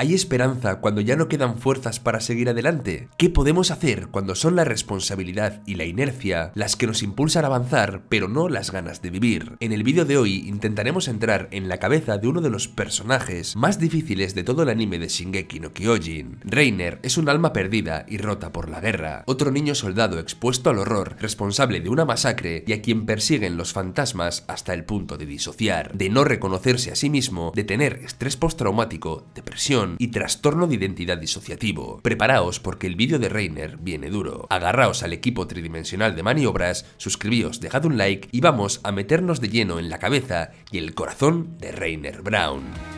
¿Hay esperanza cuando ya no quedan fuerzas para seguir adelante? ¿Qué podemos hacer cuando son la responsabilidad y la inercia las que nos impulsan a avanzar, pero no las ganas de vivir? En el vídeo de hoy intentaremos entrar en la cabeza de uno de los personajes más difíciles de todo el anime de Shingeki no Kyojin. Reiner es un alma perdida y rota por la guerra, otro niño soldado expuesto al horror, responsable de una masacre y a quien persiguen los fantasmas hasta el punto de disociar, de no reconocerse a sí mismo, de tener estrés postraumático, depresión, y trastorno de identidad disociativo. Preparaos porque el vídeo de Reiner viene duro. Agarraos al equipo tridimensional de maniobras, suscribíos, dejad un like y vamos a meternos de lleno en la cabeza y el corazón de Reiner Brown.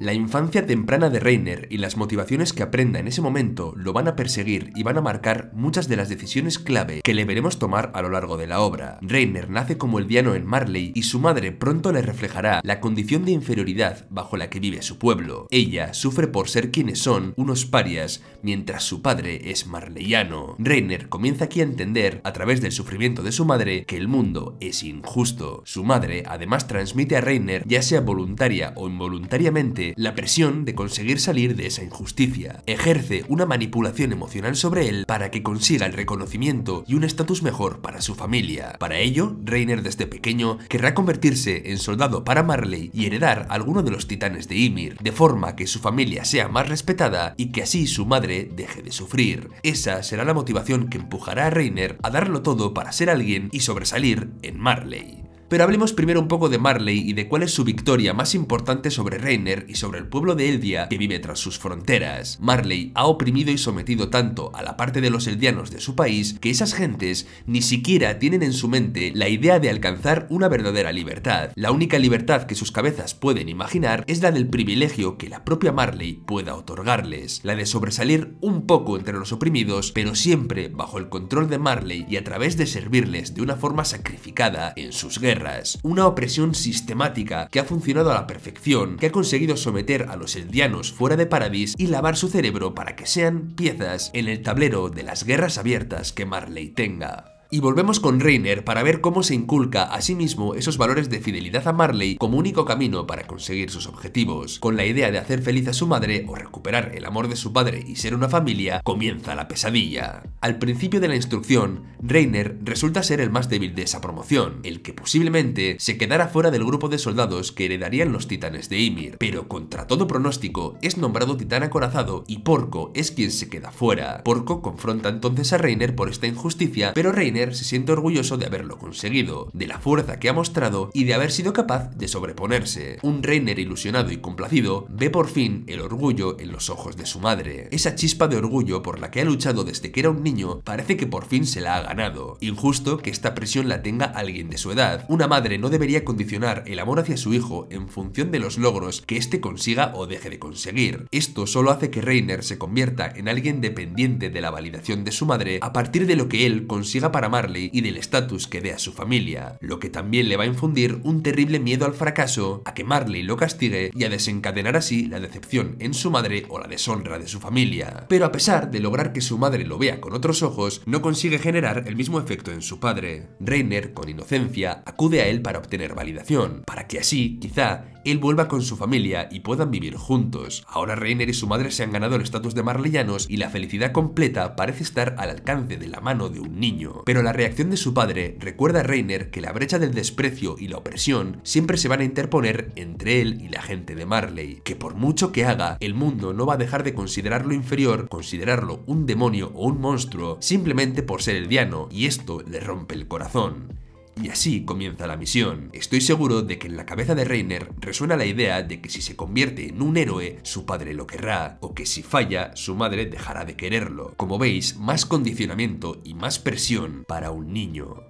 La infancia temprana de Reiner y las motivaciones que aprenda en ese momento lo van a perseguir y van a marcar muchas de las decisiones clave que le veremos tomar a lo largo de la obra. Reiner nace como el diano en Marley y su madre pronto le reflejará la condición de inferioridad bajo la que vive su pueblo. Ella sufre por ser quienes son unos parias, mientras su padre es marleyano. Reiner comienza aquí a entender, a través del sufrimiento de su madre, que el mundo es injusto. Su madre además transmite a Reiner, ya sea voluntaria o involuntariamente, la presión de conseguir salir de esa injusticia. Ejerce una manipulación emocional sobre él para que consiga el reconocimiento y un estatus mejor para su familia. Para ello, Reiner desde pequeño querrá convertirse en soldado para Marley y heredar alguno de los titanes de Ymir, de forma que su familia sea más respetada y que así su madre deje de sufrir. Esa será la motivación que empujará a Reiner a darlo todo para ser alguien y sobresalir en Marley. Pero hablemos primero un poco de Marley y de cuál es su victoria más importante sobre Reiner y sobre el pueblo de Eldia que vive tras sus fronteras. Marley ha oprimido y sometido tanto a la parte de los eldianos de su país que esas gentes ni siquiera tienen en su mente la idea de alcanzar una verdadera libertad. La única libertad que sus cabezas pueden imaginar es la del privilegio que la propia Marley pueda otorgarles, la de sobresalir un poco entre los oprimidos, pero siempre bajo el control de Marley y a través de servirles de una forma sacrificada en sus guerras una opresión sistemática que ha funcionado a la perfección, que ha conseguido someter a los eldianos fuera de Paradis y lavar su cerebro para que sean piezas en el tablero de las guerras abiertas que Marley tenga. Y volvemos con Reiner para ver cómo se inculca a sí mismo esos valores de fidelidad a Marley como único camino para conseguir sus objetivos. Con la idea de hacer feliz a su madre o recuperar el amor de su padre y ser una familia, comienza la pesadilla. Al principio de la instrucción, Reiner resulta ser el más débil de esa promoción, el que posiblemente se quedara fuera del grupo de soldados que heredarían los titanes de Ymir, pero contra todo pronóstico es nombrado titán acorazado y Porco es quien se queda fuera. Porco confronta entonces a Reiner por esta injusticia, pero Reiner se siente orgulloso de haberlo conseguido, de la fuerza que ha mostrado y de haber sido capaz de sobreponerse. Un Reiner ilusionado y complacido ve por fin el orgullo en los ojos de su madre. Esa chispa de orgullo por la que ha luchado desde que era un niño parece que por fin se la ha ganado. Injusto que esta presión la tenga alguien de su edad. Una madre no debería condicionar el amor hacia su hijo en función de los logros que éste consiga o deje de conseguir. Esto solo hace que Reiner se convierta en alguien dependiente de la validación de su madre a partir de lo que él consiga para Marley y del estatus que dé a su familia, lo que también le va a infundir un terrible miedo al fracaso, a que Marley lo castigue y a desencadenar así la decepción en su madre o la deshonra de su familia. Pero a pesar de lograr que su madre lo vea con otros ojos, no consigue generar el mismo efecto en su padre. Reiner, con inocencia, acude a él para obtener validación, para que así, quizá, él vuelva con su familia y puedan vivir juntos. Ahora Reiner y su madre se han ganado el estatus de marleyanos y la felicidad completa parece estar al alcance de la mano de un niño. Pero la reacción de su padre recuerda a Reiner que la brecha del desprecio y la opresión siempre se van a interponer entre él y la gente de Marley, que por mucho que haga, el mundo no va a dejar de considerarlo inferior, considerarlo un demonio o un monstruo, simplemente por ser el diano, y esto le rompe el corazón. Y así comienza la misión. Estoy seguro de que en la cabeza de Reiner resuena la idea de que si se convierte en un héroe, su padre lo querrá, o que si falla, su madre dejará de quererlo. Como veis, más condicionamiento y más presión para un niño.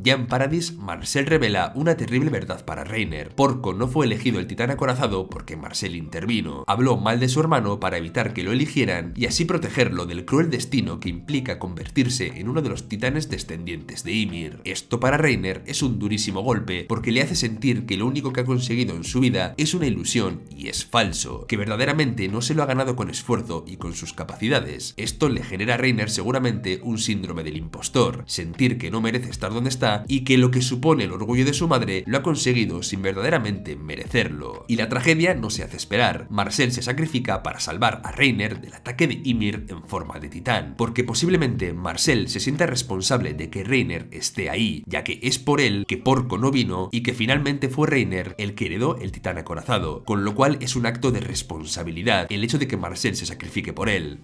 Ya en Paradis, Marcel revela una terrible verdad para Reiner. Porco no fue elegido el titán acorazado porque Marcel intervino. Habló mal de su hermano para evitar que lo eligieran y así protegerlo del cruel destino que implica convertirse en uno de los titanes descendientes de Ymir. Esto para Reiner es un durísimo golpe porque le hace sentir que lo único que ha conseguido en su vida es una ilusión y es falso, que verdaderamente no se lo ha ganado con esfuerzo y con sus capacidades. Esto le genera a Reiner seguramente un síndrome del impostor, sentir que no merece estar donde está y que lo que supone el orgullo de su madre lo ha conseguido sin verdaderamente merecerlo. Y la tragedia no se hace esperar. Marcel se sacrifica para salvar a Reiner del ataque de Ymir en forma de titán, porque posiblemente Marcel se sienta responsable de que Reiner esté ahí, ya que es por él que Porco no vino y que finalmente fue Reiner el que heredó el titán acorazado, con lo cual es un acto de responsabilidad el hecho de que Marcel se sacrifique por él.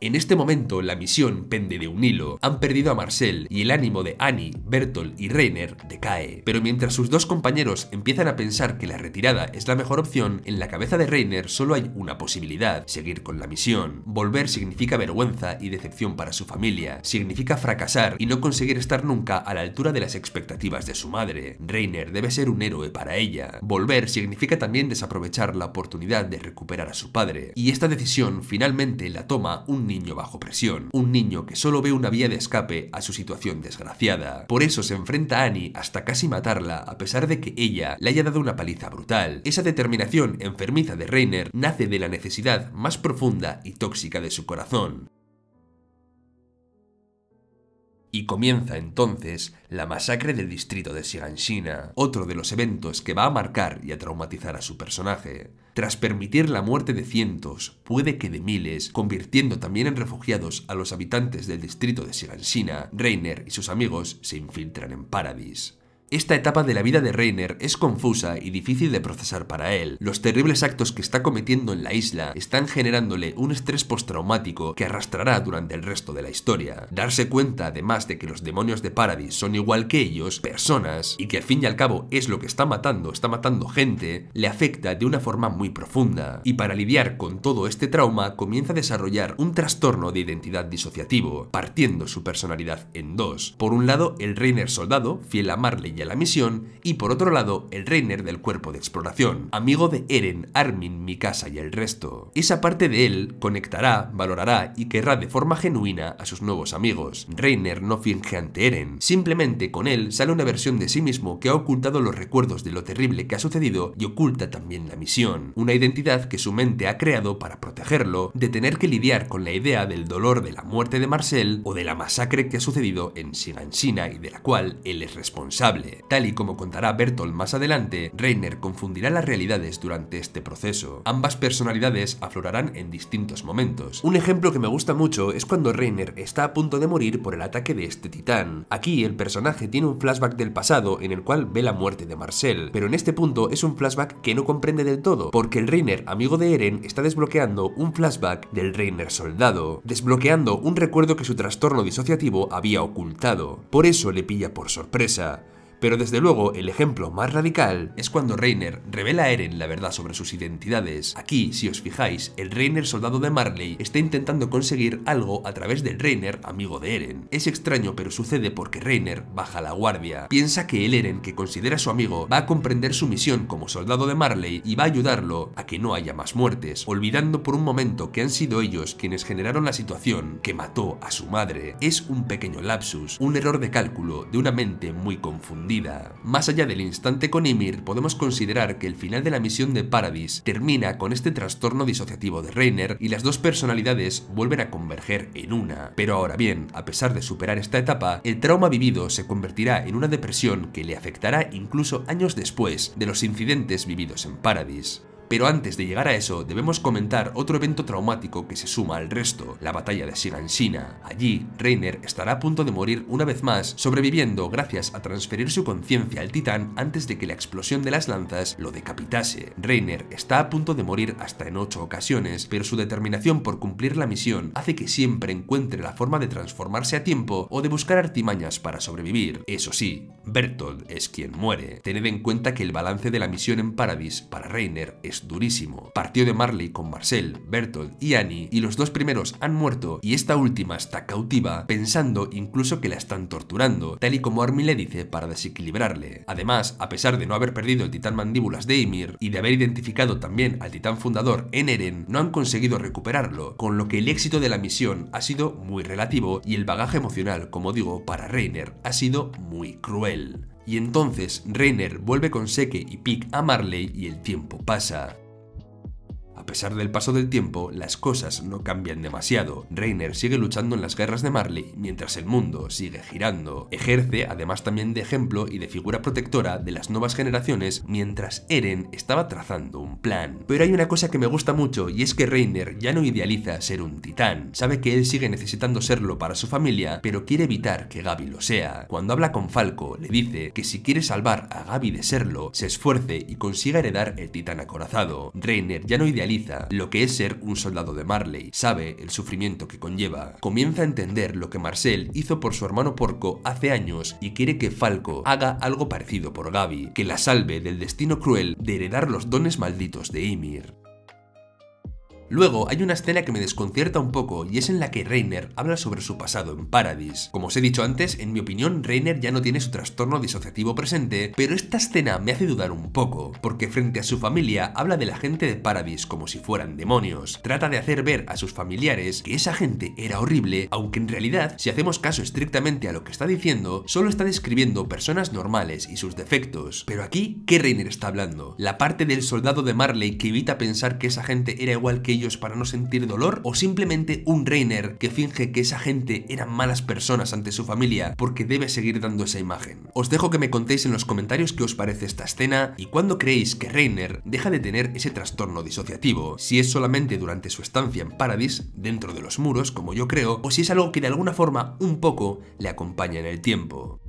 En este momento la misión pende de un hilo, han perdido a Marcel y el ánimo de Annie, Bertolt y Rainer decae. Pero mientras sus dos compañeros empiezan a pensar que la retirada es la mejor opción, en la cabeza de Rainer solo hay una posibilidad, seguir con la misión. Volver significa vergüenza y decepción para su familia, significa fracasar y no conseguir estar nunca a la altura de las expectativas de su madre. Rainer debe ser un héroe para ella. Volver significa también desaprovechar la oportunidad de recuperar a su padre, y esta decisión finalmente la toma un niño bajo presión, un niño que solo ve una vía de escape a su situación desgraciada. Por eso se enfrenta a Annie hasta casi matarla, a pesar de que ella le haya dado una paliza brutal. Esa determinación enfermiza de Rainer nace de la necesidad más profunda y tóxica de su corazón. Y comienza entonces la masacre del distrito de Shiganshina, otro de los eventos que va a marcar y a traumatizar a su personaje. Tras permitir la muerte de cientos, puede que de miles, convirtiendo también en refugiados a los habitantes del distrito de Shiganshina, Reiner y sus amigos se infiltran en Paradis. Esta etapa de la vida de Reiner es confusa y difícil de procesar para él. Los terribles actos que está cometiendo en la isla están generándole un estrés postraumático que arrastrará durante el resto de la historia. Darse cuenta además de que los demonios de Paradis son igual que ellos, personas, y que al fin y al cabo es lo que está matando, está matando gente, le afecta de una forma muy profunda. Y para lidiar con todo este trauma comienza a desarrollar un trastorno de identidad disociativo, partiendo su personalidad en dos. Por un lado, el Reiner soldado, fiel a Marley la misión, y por otro lado, el Reiner del cuerpo de exploración, amigo de Eren, Armin, Mikasa y el resto. Esa parte de él conectará, valorará y querrá de forma genuina a sus nuevos amigos. Reiner no finge ante Eren, simplemente con él sale una versión de sí mismo que ha ocultado los recuerdos de lo terrible que ha sucedido y oculta también la misión, una identidad que su mente ha creado para protegerlo de tener que lidiar con la idea del dolor de la muerte de Marcel o de la masacre que ha sucedido en Shiganshina y de la cual él es responsable. Tal y como contará Bertolt más adelante, Reiner confundirá las realidades durante este proceso. Ambas personalidades aflorarán en distintos momentos. Un ejemplo que me gusta mucho es cuando Reiner está a punto de morir por el ataque de este titán. Aquí el personaje tiene un flashback del pasado en el cual ve la muerte de Marcel, pero en este punto es un flashback que no comprende del todo, porque el Reiner, amigo de Eren, está desbloqueando un flashback del Reiner soldado, desbloqueando un recuerdo que su trastorno disociativo había ocultado. Por eso le pilla por sorpresa. Pero desde luego el ejemplo más radical es cuando Reiner revela a Eren la verdad sobre sus identidades. Aquí, si os fijáis, el Reiner soldado de Marley está intentando conseguir algo a través del Reiner amigo de Eren. Es extraño pero sucede porque Reiner baja la guardia. Piensa que el Eren que considera su amigo va a comprender su misión como soldado de Marley y va a ayudarlo a que no haya más muertes, olvidando por un momento que han sido ellos quienes generaron la situación que mató a su madre. Es un pequeño lapsus, un error de cálculo de una mente muy confundida más allá del instante con Ymir, podemos considerar que el final de la misión de Paradis termina con este trastorno disociativo de Reiner y las dos personalidades vuelven a converger en una. Pero ahora bien, a pesar de superar esta etapa, el trauma vivido se convertirá en una depresión que le afectará incluso años después de los incidentes vividos en Paradis. Pero antes de llegar a eso, debemos comentar otro evento traumático que se suma al resto, la batalla de Shiganshina. Allí, Reiner estará a punto de morir una vez más, sobreviviendo gracias a transferir su conciencia al titán antes de que la explosión de las lanzas lo decapitase. Reiner está a punto de morir hasta en ocho ocasiones, pero su determinación por cumplir la misión hace que siempre encuentre la forma de transformarse a tiempo o de buscar artimañas para sobrevivir. Eso sí, Bertolt es quien muere. Tened en cuenta que el balance de la misión en Paradis para Reiner es durísimo. Partió de Marley con Marcel, Bertolt y Annie y los dos primeros han muerto y esta última está cautiva pensando incluso que la están torturando, tal y como Armin le dice para desequilibrarle. Además, a pesar de no haber perdido el titán mandíbulas de Ymir y de haber identificado también al titán fundador en Eren, no han conseguido recuperarlo, con lo que el éxito de la misión ha sido muy relativo y el bagaje emocional, como digo, para Reiner ha sido muy cruel y entonces Reiner vuelve con Seke y Pick a Marley y el tiempo pasa. A pesar del paso del tiempo, las cosas no cambian demasiado. Reiner sigue luchando en las guerras de Marley mientras el mundo sigue girando. Ejerce además también de ejemplo y de figura protectora de las nuevas generaciones mientras Eren estaba trazando un plan. Pero hay una cosa que me gusta mucho y es que Reiner ya no idealiza ser un titán. Sabe que él sigue necesitando serlo para su familia, pero quiere evitar que Gabi lo sea. Cuando habla con Falco, le dice que si quiere salvar a Gabi de serlo, se esfuerce y consiga heredar el titán acorazado. Reiner ya no idealiza lo que es ser un soldado de Marley, sabe el sufrimiento que conlleva, comienza a entender lo que Marcel hizo por su hermano Porco hace años y quiere que Falco haga algo parecido por Gaby, que la salve del destino cruel de heredar los dones malditos de Ymir. Luego hay una escena que me desconcierta un poco y es en la que Reiner habla sobre su pasado en Paradis. Como os he dicho antes, en mi opinión Reiner ya no tiene su trastorno disociativo presente, pero esta escena me hace dudar un poco, porque frente a su familia habla de la gente de Paradis como si fueran demonios. Trata de hacer ver a sus familiares que esa gente era horrible, aunque en realidad, si hacemos caso estrictamente a lo que está diciendo, solo está describiendo personas normales y sus defectos. Pero aquí, ¿qué Reiner está hablando? La parte del soldado de Marley que evita pensar que esa gente era igual que para no sentir dolor o simplemente un Reiner que finge que esa gente eran malas personas ante su familia porque debe seguir dando esa imagen. Os dejo que me contéis en los comentarios qué os parece esta escena y cuándo creéis que Reiner deja de tener ese trastorno disociativo, si es solamente durante su estancia en Paradise dentro de los muros como yo creo, o si es algo que de alguna forma un poco le acompaña en el tiempo.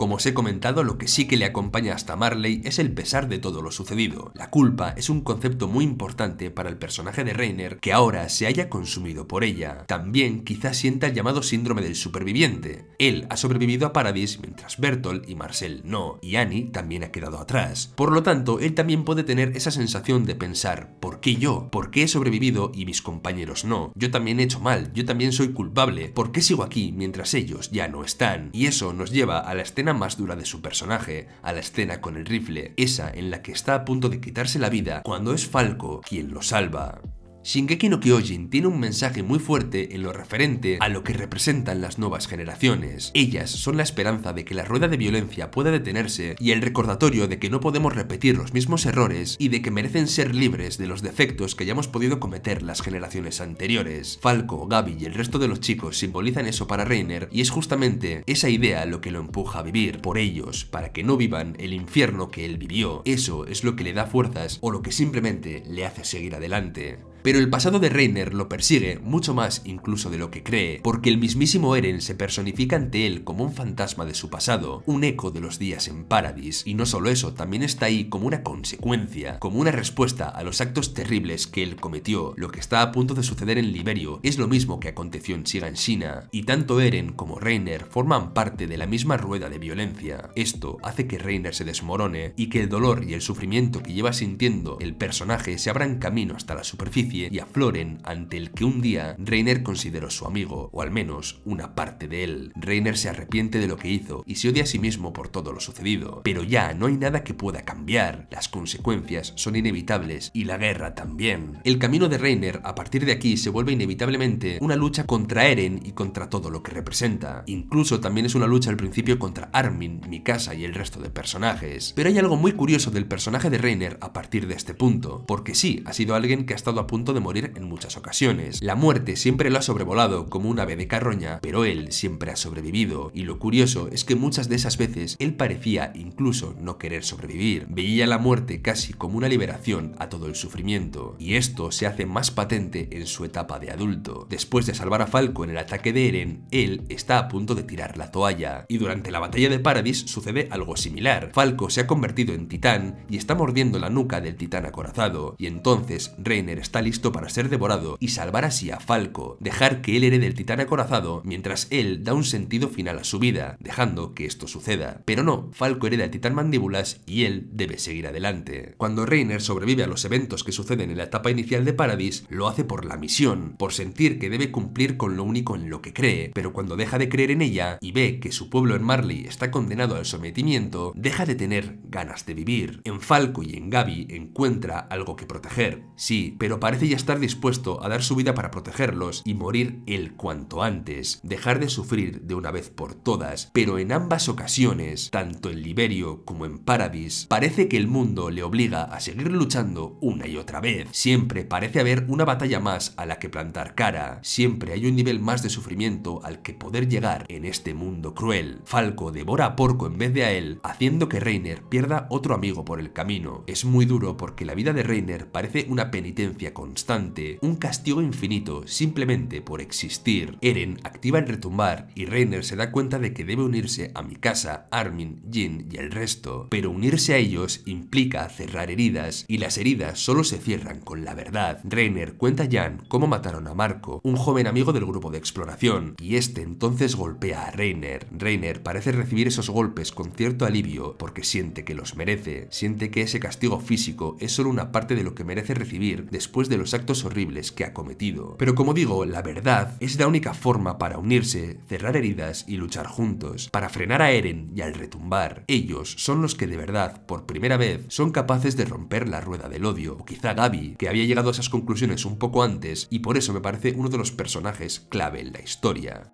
Como os he comentado, lo que sí que le acompaña hasta Marley es el pesar de todo lo sucedido. La culpa es un concepto muy importante para el personaje de Rainer que ahora se haya consumido por ella. También quizás sienta el llamado síndrome del superviviente. Él ha sobrevivido a Paradis mientras Bertolt y Marcel no, y Annie también ha quedado atrás. Por lo tanto, él también puede tener esa sensación de pensar, ¿por qué yo? ¿Por qué he sobrevivido y mis compañeros no? Yo también he hecho mal, yo también soy culpable, ¿por qué sigo aquí mientras ellos ya no están? Y eso nos lleva a la escena más dura de su personaje, a la escena con el rifle, esa en la que está a punto de quitarse la vida cuando es Falco quien lo salva. Shingeki no Kyojin tiene un mensaje muy fuerte en lo referente a lo que representan las nuevas generaciones. Ellas son la esperanza de que la rueda de violencia pueda detenerse y el recordatorio de que no podemos repetir los mismos errores y de que merecen ser libres de los defectos que hayamos podido cometer las generaciones anteriores. Falco, Gabi y el resto de los chicos simbolizan eso para Reiner y es justamente esa idea lo que lo empuja a vivir por ellos, para que no vivan el infierno que él vivió. Eso es lo que le da fuerzas o lo que simplemente le hace seguir adelante. Pero el pasado de Reiner lo persigue, mucho más incluso de lo que cree, porque el mismísimo Eren se personifica ante él como un fantasma de su pasado, un eco de los días en Paradis, y no solo eso, también está ahí como una consecuencia, como una respuesta a los actos terribles que él cometió. Lo que está a punto de suceder en Liberio es lo mismo que aconteció en Shiganshina, y tanto Eren como Reiner forman parte de la misma rueda de violencia. Esto hace que Reiner se desmorone y que el dolor y el sufrimiento que lleva sintiendo el personaje se abran camino hasta la superficie y a Floren ante el que un día Reiner consideró su amigo, o al menos una parte de él. Reiner se arrepiente de lo que hizo y se odia a sí mismo por todo lo sucedido, pero ya no hay nada que pueda cambiar, las consecuencias son inevitables y la guerra también. El camino de Reiner a partir de aquí se vuelve inevitablemente una lucha contra Eren y contra todo lo que representa. Incluso también es una lucha al principio contra Armin, Mikasa y el resto de personajes. Pero hay algo muy curioso del personaje de Reiner a partir de este punto, porque sí, ha sido alguien que ha estado a punto de morir en muchas ocasiones. La muerte siempre lo ha sobrevolado como un ave de carroña, pero él siempre ha sobrevivido. Y lo curioso es que muchas de esas veces él parecía incluso no querer sobrevivir. Veía la muerte casi como una liberación a todo el sufrimiento. Y esto se hace más patente en su etapa de adulto. Después de salvar a Falco en el ataque de Eren, él está a punto de tirar la toalla. Y durante la batalla de Paradis sucede algo similar. Falco se ha convertido en titán y está mordiendo la nuca del titán acorazado. Y entonces Reiner está para ser devorado y salvar así a Falco, dejar que él herede el titán acorazado mientras él da un sentido final a su vida, dejando que esto suceda. Pero no, Falco hereda el titán mandíbulas y él debe seguir adelante. Cuando Reiner sobrevive a los eventos que suceden en la etapa inicial de Paradis, lo hace por la misión, por sentir que debe cumplir con lo único en lo que cree, pero cuando deja de creer en ella y ve que su pueblo en Marley está condenado al sometimiento, deja de tener ganas de vivir. En Falco y en Gabi encuentra algo que proteger, sí, pero parece ya estar dispuesto a dar su vida para protegerlos y morir el cuanto antes, dejar de sufrir de una vez por todas, pero en ambas ocasiones, tanto en Liberio como en Paradis, parece que el mundo le obliga a seguir luchando una y otra vez. Siempre parece haber una batalla más a la que plantar cara, siempre hay un nivel más de sufrimiento al que poder llegar en este mundo cruel. Falco devora a Porco en vez de a él, haciendo que Reiner pierda otro amigo por el camino. Es muy duro porque la vida de Reiner parece una penitencia con constante, un castigo infinito simplemente por existir. Eren activa el retumbar y Reiner se da cuenta de que debe unirse a Mikasa, Armin, Jin y el resto, pero unirse a ellos implica cerrar heridas y las heridas solo se cierran con la verdad. Reiner cuenta a Jan cómo mataron a Marco, un joven amigo del grupo de exploración, y este entonces golpea a Reiner. Reiner parece recibir esos golpes con cierto alivio porque siente que los merece, siente que ese castigo físico es solo una parte de lo que merece recibir después de los actos horribles que ha cometido. Pero como digo, la verdad es la única forma para unirse, cerrar heridas y luchar juntos, para frenar a Eren y al retumbar. Ellos son los que de verdad, por primera vez, son capaces de romper la rueda del odio. O quizá Gaby, que había llegado a esas conclusiones un poco antes y por eso me parece uno de los personajes clave en la historia.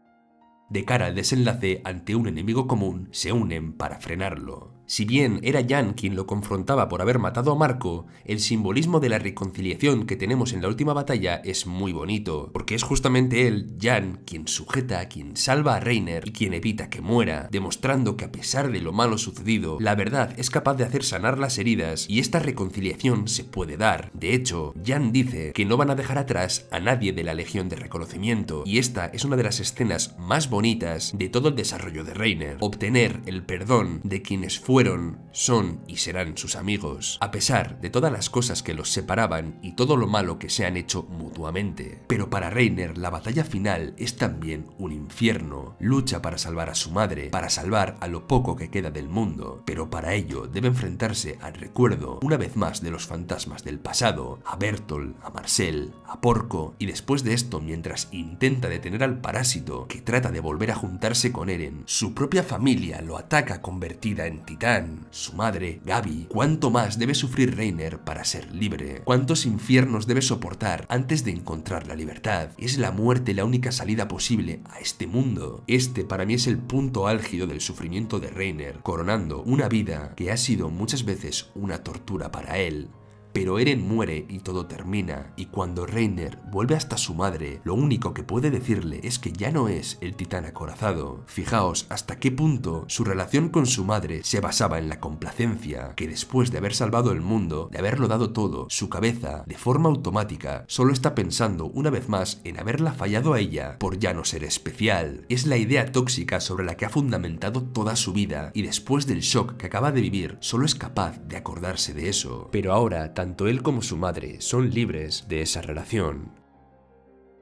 De cara al desenlace ante un enemigo común, se unen para frenarlo. Si bien era Jan quien lo confrontaba por haber matado a Marco, el simbolismo de la reconciliación que tenemos en la última batalla es muy bonito, porque es justamente él, Jan, quien sujeta, quien salva a Reiner y quien evita que muera, demostrando que a pesar de lo malo sucedido, la verdad es capaz de hacer sanar las heridas y esta reconciliación se puede dar. De hecho, Jan dice que no van a dejar atrás a nadie de la Legión de Reconocimiento, y esta es una de las escenas más bonitas de todo el desarrollo de Reiner, obtener el perdón de quienes fueron fueron, son y serán sus amigos, a pesar de todas las cosas que los separaban y todo lo malo que se han hecho mutuamente. Pero para Reiner la batalla final es también un infierno. Lucha para salvar a su madre, para salvar a lo poco que queda del mundo, pero para ello debe enfrentarse al recuerdo una vez más de los fantasmas del pasado, a Bertolt, a Marcel, a Porco, y después de esto mientras intenta detener al parásito que trata de volver a juntarse con Eren, su propia familia lo ataca convertida en titán su madre, Gaby, cuánto más debe sufrir Reiner para ser libre, cuántos infiernos debe soportar antes de encontrar la libertad. Es la muerte la única salida posible a este mundo. Este para mí es el punto álgido del sufrimiento de Reiner, coronando una vida que ha sido muchas veces una tortura para él. Pero Eren muere y todo termina, y cuando Reiner vuelve hasta su madre, lo único que puede decirle es que ya no es el titán acorazado. Fijaos hasta qué punto su relación con su madre se basaba en la complacencia, que después de haber salvado el mundo, de haberlo dado todo, su cabeza, de forma automática, solo está pensando una vez más en haberla fallado a ella por ya no ser especial. Es la idea tóxica sobre la que ha fundamentado toda su vida, y después del shock que acaba de vivir, solo es capaz de acordarse de eso. Pero ahora, tanto él como su madre son libres de esa relación.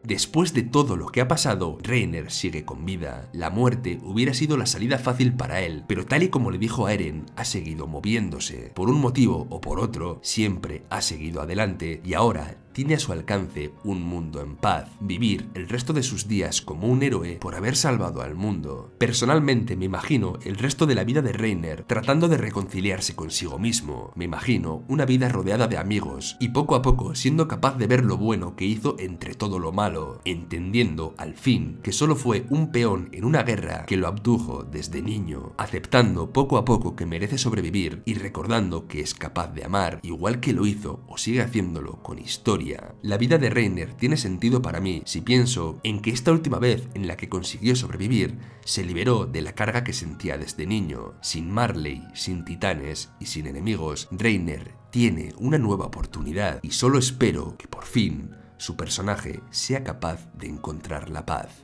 Después de todo lo que ha pasado, Rainer sigue con vida. La muerte hubiera sido la salida fácil para él, pero tal y como le dijo a Eren, ha seguido moviéndose. Por un motivo o por otro, siempre ha seguido adelante y ahora tiene a su alcance un mundo en paz, vivir el resto de sus días como un héroe por haber salvado al mundo. Personalmente me imagino el resto de la vida de Reiner tratando de reconciliarse consigo mismo, me imagino una vida rodeada de amigos y poco a poco siendo capaz de ver lo bueno que hizo entre todo lo malo, entendiendo al fin que solo fue un peón en una guerra que lo abdujo desde niño, aceptando poco a poco que merece sobrevivir y recordando que es capaz de amar igual que lo hizo o sigue haciéndolo con historia la vida de Reiner tiene sentido para mí si pienso en que esta última vez en la que consiguió sobrevivir, se liberó de la carga que sentía desde niño. Sin Marley, sin titanes y sin enemigos, Reiner tiene una nueva oportunidad y solo espero que por fin su personaje sea capaz de encontrar la paz.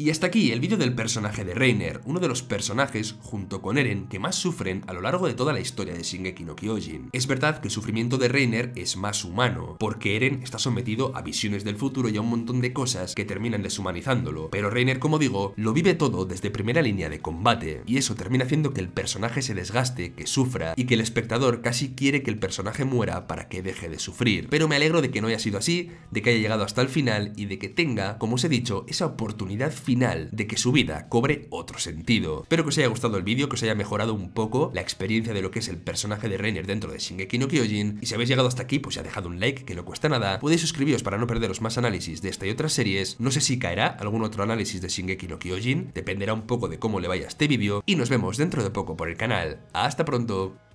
Y hasta aquí el vídeo del personaje de Reiner, uno de los personajes, junto con Eren, que más sufren a lo largo de toda la historia de Shingeki no Kyojin. Es verdad que el sufrimiento de Reiner es más humano, porque Eren está sometido a visiones del futuro y a un montón de cosas que terminan deshumanizándolo, pero Reiner, como digo, lo vive todo desde primera línea de combate, y eso termina haciendo que el personaje se desgaste, que sufra, y que el espectador casi quiere que el personaje muera para que deje de sufrir. Pero me alegro de que no haya sido así, de que haya llegado hasta el final y de que tenga, como os he dicho, esa oportunidad final de que su vida cobre otro sentido. Espero que os haya gustado el vídeo, que os haya mejorado un poco la experiencia de lo que es el personaje de Reiner dentro de Shingeki no Kyojin. Y si habéis llegado hasta aquí, pues ya dejad un like, que no cuesta nada. Podéis suscribiros para no perderos más análisis de esta y otras series. No sé si caerá algún otro análisis de Shingeki no Kyojin, dependerá un poco de cómo le vaya este vídeo. Y nos vemos dentro de poco por el canal. ¡Hasta pronto!